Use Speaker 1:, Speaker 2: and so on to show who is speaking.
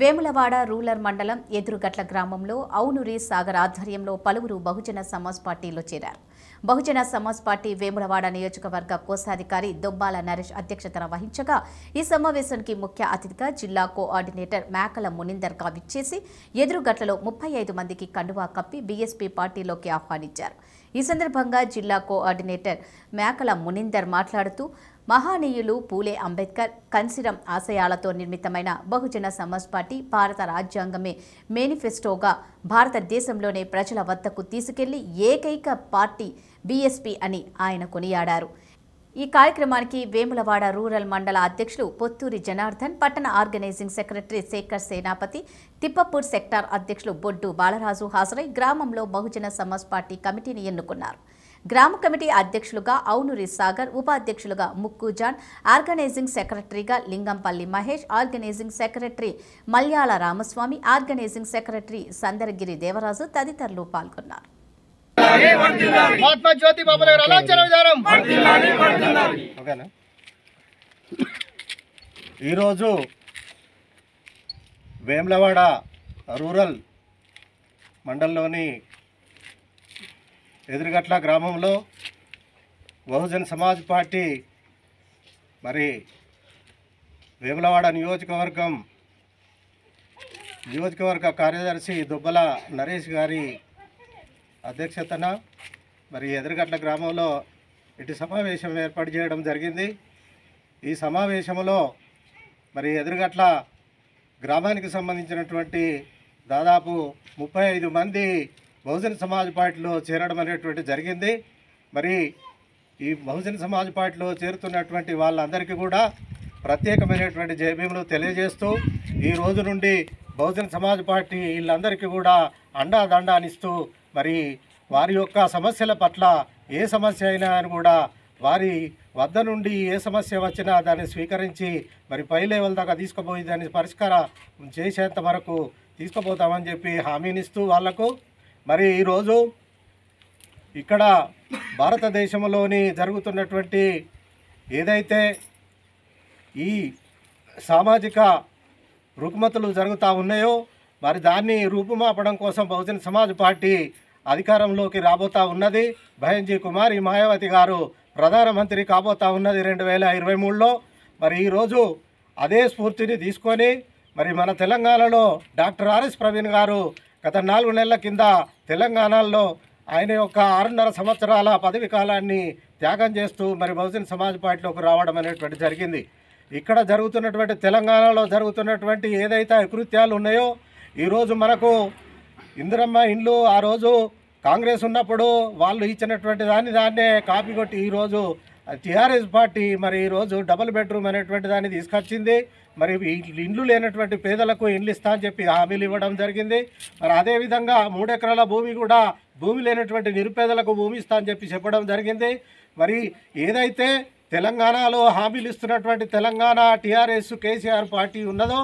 Speaker 1: Vemulawada rural మండలం ఎదురుగట్ల గ్రామంలో అవునురి సాగర్ ఆధ్వర్యంలో పలువురు బహుజన సమాజ్ పార్టీలో చేరారు బహుజన సమాజ్ పార్టీ వేములవాడ నియోజకవర్గ కోశాధికారి దొబ్బాల నరేష్ అధ్యక్షతన వహించగా ఈ సమావేశానికి ముఖ్య అతిథిగా జిల్లా కోఆర్డినేటర్ మేకల మునిందర్ విచ్చేసి ఎదురుగట్లలో ముప్పై ఐదు మందికి కండువా కప్పి బీఎస్పీ పార్టీలోకి ఆహ్వానించారు ఈ సందర్భంగా జిల్లా కోఆర్డినేటర్ మేకల మునిందర్ మాట్లాడుతూ మహానీయులు పూలే అంబేద్కర్ కన్సిరం ఆశయాలతో నిర్మితమైన బహుజన సమాజ్ పార్టీ భారత రాజ్యాంగమే మేనిఫెస్టోగా భారతదేశంలోనే ప్రజల వద్దకు తీసుకెళ్లి ఏకైక పార్టీ బీఎస్పీ అని ఆయన కొనియాడారు ఈ కార్యక్రమానికి వేములవాడ రూరల్ మండల అధ్యక్షులు పొత్తూరి జనార్దన్ పట్టణ ఆర్గనైజింగ్ సెక్రటరీ శేఖర్ సేనాపతి తిప్పపూర్ సెక్టార్ అధ్యక్షులు బొడ్డు బాలరాజు హాజరై గ్రామంలో బహుజన సమాజ్ పార్టీ కమిటీని ఎన్నుకున్నారు గ్రామ కమిటీ అధ్యక్షులుగా అవునూరి సాగర్ ఉపాధ్యక్షులుగా ముక్కు జాన్ ఆర్గనైజింగ్ సెక్రటరీగా Lingampalli Mahesh organising secretary Malyala Ramaswamy organising secretary Sandaragiri Devaraju తదితరులు పాల్గొన్నారు
Speaker 2: ఈరోజు వేములవాడ రూరల్ మండలంలోని ఎదురుగట్ల గ్రామంలో బహుజన్ సమాజ్ పార్టీ మరి వేములవాడ నియోజకవర్గం నియోజకవర్గ కార్యదర్శి దుబ్బల నరేష్ గారి అధ్యక్షతన మరి ఎదురుగట్ల గ్రామంలో ఇటు సమావేశం ఏర్పాటు చేయడం జరిగింది ఈ సమావేశంలో మరి ఎదురుగట్ల గ్రామానికి సంబంధించినటువంటి దాదాపు ముప్పై మంది బహుజన సమాజ్ పార్టీలో చేరడం అనేటువంటి జరిగింది మరి ఈ బహుజన సమాజ్ పార్టీలో చేరుతున్నటువంటి వాళ్ళందరికీ కూడా ప్రత్యేకమైనటువంటి జయభీములు తెలియజేస్తూ ఈ రోజు నుండి బహుజన సమాజ్ పార్టీ వీళ్ళందరికీ కూడా అండా దండానిస్తూ మరి వారి యొక్క సమస్యల పట్ల ఏ సమస్య అయినా అని కూడా వారి వద్ద నుండి ఏ సమస్య వచ్చినా దాన్ని స్వీకరించి మరి పై లెవెల్ దాకా తీసుకుపోయి దాన్ని పరిష్కారం చేసేంత వరకు తీసుకుపోతామని చెప్పి హామీనిస్తూ వాళ్లకు మరి ఈరోజు ఇక్కడ భారతదేశంలోని జరుగుతున్నటువంటి ఏదైతే ఈ సామాజిక రుగ్మతులు జరుగుతూ ఉన్నాయో మరి దాన్ని రూపుమాపడం కోసం బహుజన సమాజ్ పార్టీ అధికారంలోకి రాబోతా ఉన్నది భయంజీ కుమారి మాయావతి గారు ప్రధానమంత్రి కాబోతూ ఉన్నది రెండు వేల ఇరవై మూడులో మరి ఈరోజు అదే స్ఫూర్తిని తీసుకొని మరి మన తెలంగాణలో డాక్టర్ ఆర్ఎస్ ప్రవీణ్ గారు గత నాలుగు నెలల కింద తెలంగాణలో ఆయన యొక్క ఆరున్నర సంవత్సరాల పదవి కాలాన్ని త్యాగం చేస్తూ మరి బహుజన్ సమాజ్ పార్టీలోకి రావడం అనేటువంటి జరిగింది ఇక్కడ జరుగుతున్నటువంటి తెలంగాణలో జరుగుతున్నటువంటి ఏదైతే అకృత్యాలు ఉన్నాయో ఈరోజు మనకు ఇందిరమ్మ ఇండ్లు ఆ రోజు కాంగ్రెస్ ఉన్నప్పుడు వాళ్ళు ఇచ్చినటువంటి దాన్ని దాన్నే కాపీ కొట్టి ఈరోజు టీఆర్ఎస్ పార్టీ మరి ఈరోజు డబుల్ బెడ్రూమ్ అనేటువంటి దాన్ని తీసుకొచ్చింది మరి ఇండ్లు లేనటువంటి పేదలకు ఇండ్లు ఇస్తా అని చెప్పి హామీలు ఇవ్వడం జరిగింది మరి అదేవిధంగా మూడెకరాల భూమి కూడా భూమి లేనటువంటి నిరుపేదలకు భూమి ఇస్తా అని చెప్పి చెప్పడం జరిగింది మరి ఏదైతే తెలంగాణలో హామీలు ఇస్తున్నటువంటి తెలంగాణ టీఆర్ఎస్ కేసీఆర్ పార్టీ ఉన్నదో